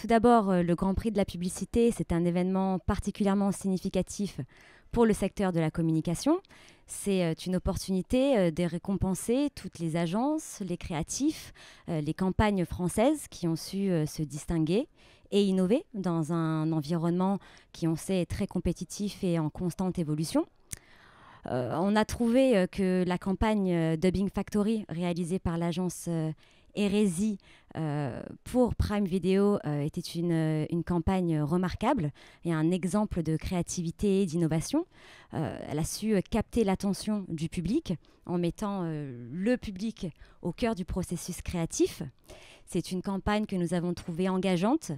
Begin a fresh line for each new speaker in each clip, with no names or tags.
Tout d'abord, euh, le Grand Prix de la publicité, c'est un événement particulièrement significatif pour le secteur de la communication. C'est euh, une opportunité euh, de récompenser toutes les agences, les créatifs, les campagnes françaises qui ont su se distinguer et innover dans un environnement qui, on sait, est très compétitif et en constante évolution. Euh, on a trouvé euh, que la campagne euh, Dubbing Factory réalisée par l'agence Hérésie pour Prime Video était une, campagne remarquable et un exemple de créativité et d'innovation. elle a su capter l'attention du public en mettant le public au cœur du processus créatif. C'est une campagne que nous avons trouvée engageante,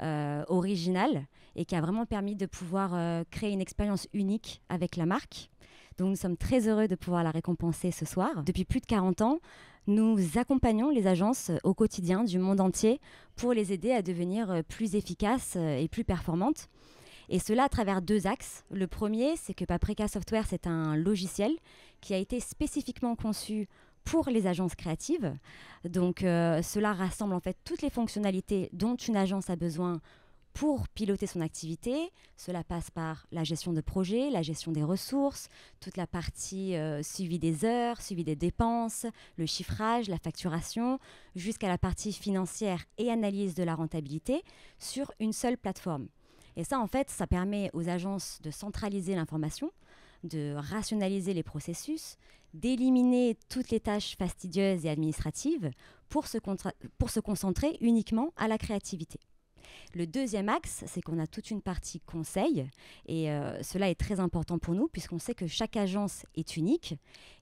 euh, originale, et qui a vraiment permis de pouvoir euh, créer une expérience unique avec la marque. Donc nous sommes très heureux de pouvoir la récompenser ce soir. Depuis plus de 40 ans, nous accompagnons les agences euh, au quotidien du monde entier pour les aider à devenir plus efficaces et plus performantes. Et cela à travers deux axes. Le premier, c'est que Paprika Software, c'est un logiciel qui a été spécifiquement conçu pour les agences créatives. Donc euh, cela rassemble en fait toutes les fonctionnalités dont une agence a besoin pour piloter son activité. Cela passe par la gestion de projets, la gestion des ressources, toute la partie suivie euh, suivi des heures, suivi des dépenses, le chiffrage, la facturation, jusqu'à la partie financière et analyse de la rentabilité sur une seule plateforme. Et ça, en fait, ça permet aux agences de centraliser l'information, de rationaliser les processus, d'éliminer toutes les tâches fastidieuses et administratives pour se, concentrer uniquement à la créativité. Le deuxième axe, c'est qu'on a toute une partie conseil, et euh, cela est très important pour nous, puisqu'on sait que chaque agence est unique,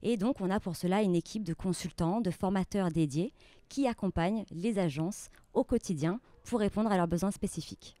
et donc on a pour cela une équipe de consultants, de formateurs dédiés, qui accompagnent les agences au quotidien pour répondre à leurs besoins spécifiques.